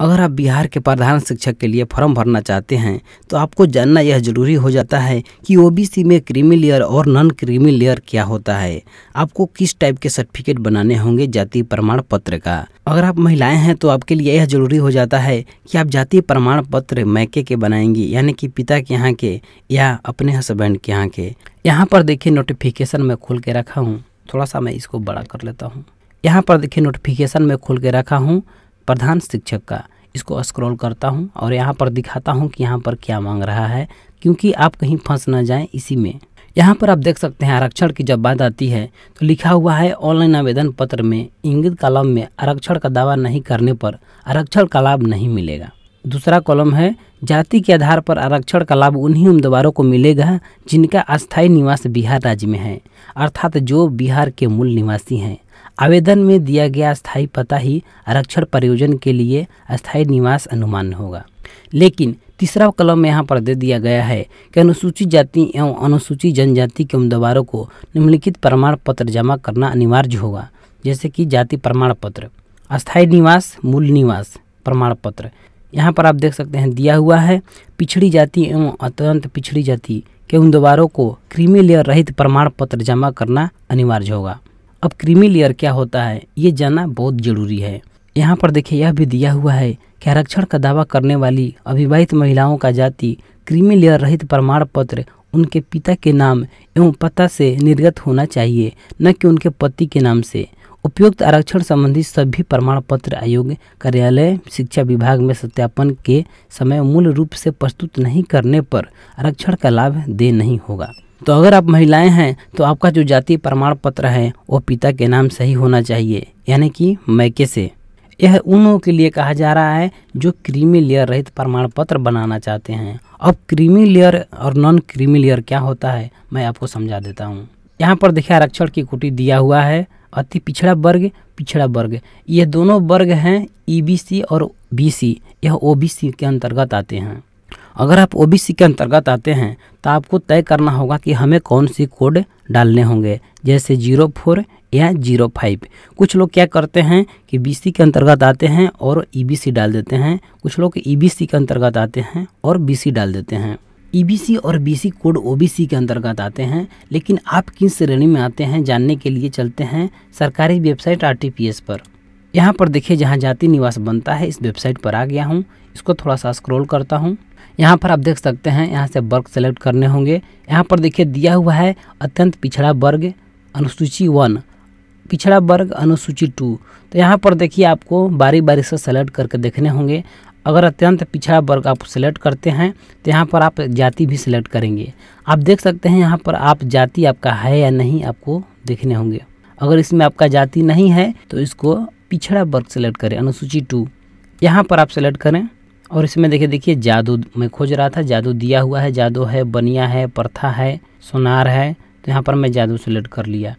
अगर आप बिहार के प्रधान शिक्षक के लिए फॉर्म भरना चाहते हैं तो आपको जानना यह जरूरी हो जाता है कि ओबीसी में क्रीमी लेयर और नॉन क्रीमी लेयर क्या होता है आपको किस टाइप के सर्टिफिकेट बनाने होंगे जाति प्रमाण पत्र का अगर आप महिलाएं हैं तो आपके लिए यह जरूरी हो जाता है कि आप जाति प्रमाण पत्र मैके के बनाएंगी यानी कि पिता के यहाँ के या अपने हस्बैंड के यहाँ के यहाँ पर देखिए नोटिफिकेशन में खोल के रखा हूँ थोड़ा सा मैं इसको बड़ा कर लेता हूँ यहाँ पर देखिए नोटिफिकेशन में खोल के रखा हूँ प्रधान शिक्षक का इसको स्क्रॉल करता हूँ और यहाँ पर दिखाता हूँ कि यहाँ पर क्या मांग रहा है क्योंकि आप कहीं फंस ना जाएं इसी में यहाँ पर आप देख सकते हैं आरक्षण की जब बात आती है तो लिखा हुआ है ऑनलाइन आवेदन पत्र में इंगित कॉलम में आरक्षण का दावा नहीं करने पर आरक्षण का लाभ नहीं मिलेगा दूसरा कॉलम है जाति के आधार पर आरक्षण का लाभ उन्हीं उम्मीदवारों को मिलेगा जिनका अस्थायी निवास बिहार राज्य में है अर्थात जो बिहार के मूल निवासी हैं आवेदन में दिया गया स्थायी पता ही आरक्षण प्रयोजन के लिए स्थायी निवास अनुमान होगा लेकिन तीसरा कलम यहाँ पर दे दिया गया है कि अनुसूचित जाति एवं अनुसूचित जनजाति के उम्मीदवारों को निम्नलिखित प्रमाण पत्र जमा करना अनिवार्य होगा जैसे कि जाति प्रमाण पत्र अस्थायी निवास मूल निवास प्रमाण पत्र यहाँ पर आप देख सकते हैं दिया हुआ है पिछड़ी जाति एवं अत्यंत पिछड़ी जाति के उम्मीदवारों को क्रीमी लेयर रहित प्रमाण पत्र जमा करना अनिवार्य होगा अब क्रीमी लेयर क्या होता है ये जानना बहुत जरूरी है यहाँ पर देखिए यह भी दिया हुआ है कि आरक्षण का दावा करने वाली अविवाहित महिलाओं का जाति क्रीमी लेयर रहित प्रमाण पत्र उनके पिता के नाम एवं पता से निर्गत होना चाहिए न कि उनके पति के नाम से उपयुक्त आरक्षण संबंधी सभी प्रमाण पत्र आयोग कार्यालय शिक्षा विभाग में सत्यापन के समय मूल रूप से प्रस्तुत नहीं करने पर आरक्षण का लाभ दे नहीं होगा तो अगर आप महिलाएं हैं तो आपका जो जाति प्रमाण पत्र है वो पिता के नाम सही होना चाहिए यानी कि मैके से यह उन लोगों के लिए कहा जा रहा है जो क्रीमी लेयर रहित प्रमाण पत्र बनाना चाहते हैं अब क्रीमी लेयर और नॉन क्रीमी लेयर क्या होता है मैं आपको समझा देता हूँ यहाँ पर देखिए आरक्षण की कुटी दिया हुआ है अति पिछड़ा वर्ग पिछड़ा वर्ग यह दोनों वर्ग हैं ईबीसी e और बीसी यह ओबीसी के अंतर्गत आते हैं अगर आप ओबीसी के अंतर्गत आते हैं तो आपको तय करना होगा कि हमें कौन सी कोड डालने होंगे जैसे जीरो फोर या जीरो फाइव कुछ लोग क्या करते हैं कि बीसी के अंतर्गत आते हैं और ईबीसी e डाल देते हैं कुछ लोग ईबीसी e के अंतर्गत आते हैं और बीसी डाल देते हैं ईबीसी e और बीसी कोड ओबीसी के अंतर्गत आते हैं लेकिन आप किस श्रेणी में आते हैं जानने के लिए चलते हैं सरकारी वेबसाइट आरटीपीएस पर यहाँ पर देखिए जहाँ जाति निवास बनता है इस वेबसाइट पर आ गया हूँ इसको थोड़ा सा स्क्रॉल करता हूँ यहाँ पर आप देख सकते हैं यहाँ से वर्ग सेलेक्ट करने होंगे यहाँ पर देखिए दिया हुआ है अत्यंत पिछड़ा वर्ग अनुसूची वन पिछड़ा वर्ग अनुसूची टू तो यहाँ पर देखिए आपको बारी बारी से सेलेक्ट करके देखने होंगे अगर अत्यंत पिछड़ा वर्ग आप सिलेक्ट करते हैं तो यहाँ पर आप जाति भी सिलेक्ट करेंगे आप देख सकते हैं यहाँ पर आप जाति आपका है या नहीं आपको देखने होंगे अगर इसमें आपका जाति नहीं है तो इसको पिछड़ा वर्ग सेलेक्ट करें अनुसूची टू यहाँ पर आप सेलेक्ट करें और इसमें देखिए देखिए जादू मैं खोज रहा था जादू दिया हुआ है जादू है बनिया है प्रथा है सोनार है तो यहाँ पर मैं जादू सेलेक्ट कर लिया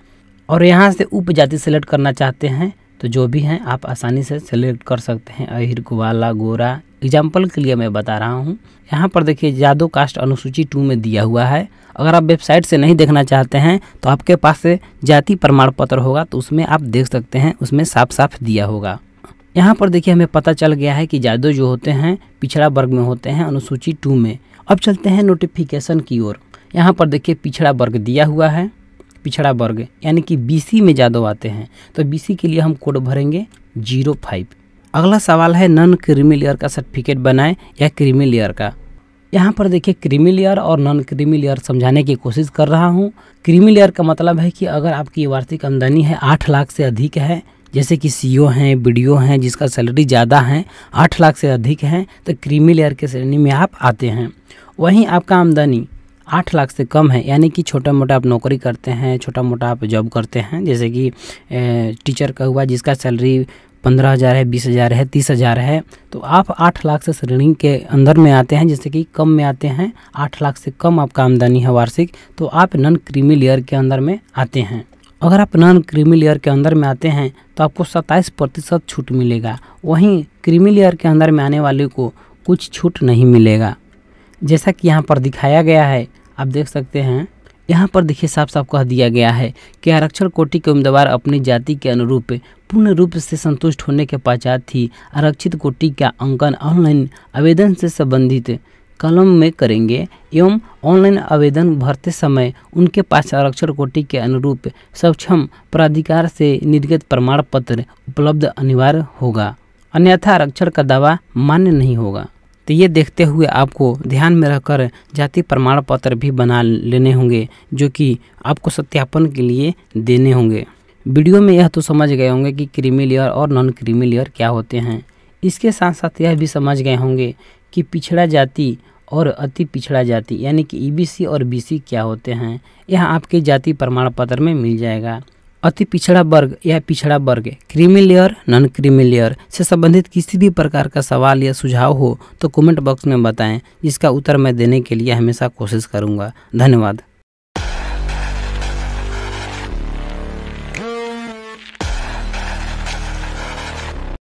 और यहाँ से उप जाति सेलेक्ट करना चाहते हैं तो जो भी हैं आप आसानी से सेलेक्ट कर सकते हैं अहिर ग्वाला गोरा एग्जाम्पल के लिए मैं बता रहा हूँ यहाँ पर देखिए जादो कास्ट अनुसूची टू में दिया हुआ है अगर आप वेबसाइट से नहीं देखना चाहते हैं तो आपके पास से जाति प्रमाण पत्र होगा तो उसमें आप देख सकते हैं उसमें साफ साफ दिया होगा यहाँ पर देखिए हमें पता चल गया है कि जादो जो होते हैं पिछड़ा वर्ग में होते हैं अनुसूची टू में अब चलते हैं नोटिफिकेशन की ओर यहाँ पर देखिए पिछड़ा वर्ग दिया हुआ है पिछड़ा वर्ग यानी कि बी में ज़्यादा आते हैं तो बी के लिए हम कोड भरेंगे जीरो फाइव अगला सवाल है नन क्रीमी लेयर का सर्टिफिकेट बनाएं या क्रीमी लेयर का यहाँ पर देखिए क्रीमी लेयर और नॉन क्रीमी लेयर समझाने की कोशिश कर रहा हूँ क्रीमी लेयर का मतलब है कि अगर आपकी वार्षिक आमदनी है आठ लाख से अधिक है जैसे कि सीईओ e हैं बीडीओ हैं जिसका सैलरी ज़्यादा है आठ लाख से अधिक हैं तो क्रीमी लेयर के श्रेणी में आप आते हैं वहीं आपका आमदनी आठ लाख से कम है यानी कि छोटा मोटा आप नौकरी करते हैं छोटा मोटा आप जॉब करते हैं जैसे कि टीचर का हुआ जिसका सैलरी पंद्रह हज़ार है बीस हज़ार है तीस हज़ार है तो आप आठ लाख से श्रेणी के अंदर में आते हैं जैसे कि कम में आते हैं आठ लाख से कम आपका आमदनी है वार्षिक तो आप नॉन क्रीमी लेयर के अंदर में आते हैं अगर आप नॉन क्रीमी लेयर के अंदर में आते हैं तो आपको सत्ताईस प्रतिशत छूट मिलेगा वहीं क्रीमी लेयर के अंदर में आने वाले को कुछ छूट नहीं मिलेगा जैसा कि यहाँ पर दिखाया गया है आप देख सकते हैं यहाँ पर देखिए साफ साफ कह दिया गया है कि आरक्षण कोटि के उम्मीदवार अपनी जाति के अनुरूप पूर्ण रूप से संतुष्ट होने के पश्चात ही आरक्षित कोटि का अंकन ऑनलाइन आवेदन से संबंधित कलम में करेंगे एवं ऑनलाइन आवेदन भरते समय उनके पास आरक्षण कोटि के अनुरूप सक्षम प्राधिकार से निर्गत प्रमाण पत्र उपलब्ध अनिवार्य होगा अन्यथा आरक्षण का दावा मान्य नहीं होगा तो ये देखते हुए आपको ध्यान में रखकर जाति प्रमाण पत्र भी बना लेने होंगे जो कि आपको सत्यापन के लिए देने होंगे वीडियो में यह तो समझ गए होंगे कि क्रीमी लेयर और नॉन क्रीमी लेयर क्या होते हैं इसके साथ साथ यह भी समझ गए होंगे कि पिछड़ा जाति और अति पिछड़ा जाति यानी कि ईबीसी e और बीसी क्या होते हैं यह आपके जाति प्रमाण पत्र में मिल जाएगा अति पिछड़ा वर्ग या पिछड़ा वर्ग creamy layer non creamy layer से संबंधित किसी भी प्रकार का सवाल या सुझाव हो तो कमेंट बॉक्स में बताएं जिसका उत्तर मैं देने के लिए हमेशा कोशिश करूंगा धन्यवाद